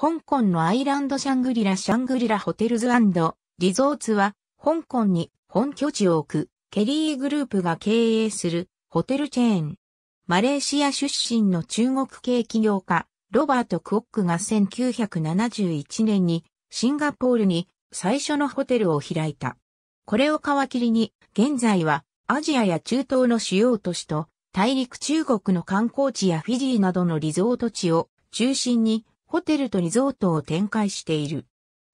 香港のアイランドシャングリラシャングリラホテルズリゾーツは、香港に本拠地を置く、ケリーグループが経営するホテルチェーン。マレーシア出身の中国系企業家、ロバート・クオックが1971年にシンガポールに最初のホテルを開いた。これを皮切りに、現在はアジアや中東の主要都市と大陸中国の観光地やフィジーなどのリゾート地を中心にホテルとリゾートを展開している。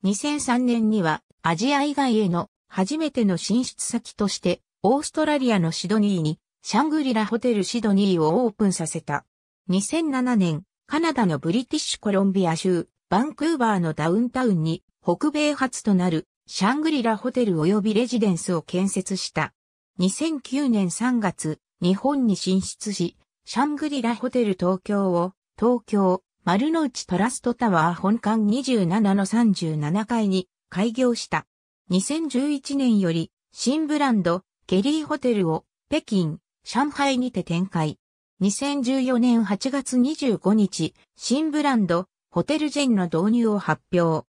2003年にはアジア以外への初めての進出先としてオーストラリアのシドニーにシャングリラホテルシドニーをオープンさせた。2007年、カナダのブリティッシュコロンビア州バンクーバーのダウンタウンに北米初となるシャングリラホテル及びレジデンスを建設した。2009年3月、日本に進出し、シャングリラホテル東京を東京、丸の内トラストタワー本館27の37階に開業した。2011年より新ブランドケリーホテルを北京、上海にて展開。2014年8月25日、新ブランドホテルジェンの導入を発表。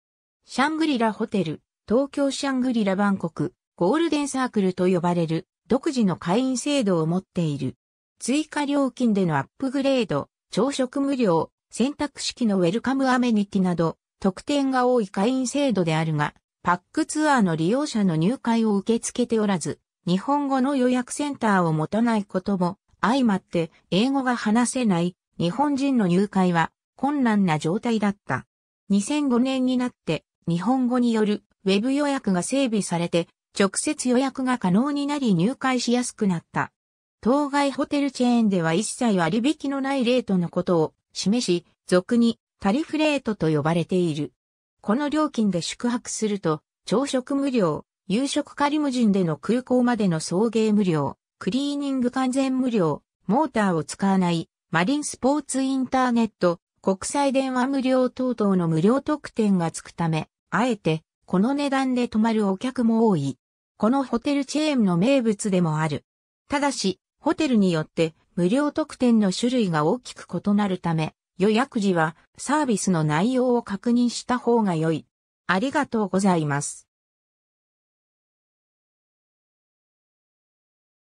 シャングリラホテル、東京シャングリラバンコク、ゴールデンサークルと呼ばれる独自の会員制度を持っている。追加料金でのアップグレード、朝食無料、選択式のウェルカムアメニティなど、特典が多い会員制度であるが、パックツアーの利用者の入会を受け付けておらず、日本語の予約センターを持たないことも、相まって英語が話せない日本人の入会は困難な状態だった。2005年になって日本語によるウェブ予約が整備されて直接予約が可能になり入会しやすくなった。当該ホテルチェーンでは一切割引のないレートのことを示し、俗にタリフレートと呼ばれている。この料金で宿泊すると、朝食無料、夕食カリムジンでの空港までの送迎無料、クリーニング完全無料、モーターを使わない、マリンスポーツインターネット、国際電話無料等々の無料特典がつくため、あえて、この値段で泊まるお客も多い。このホテルチェーンの名物でもある。ただし、ホテルによって無料特典の種類が大きく異なるため、予約時はサービスの内容を確認した方が良い。ありがとうございます。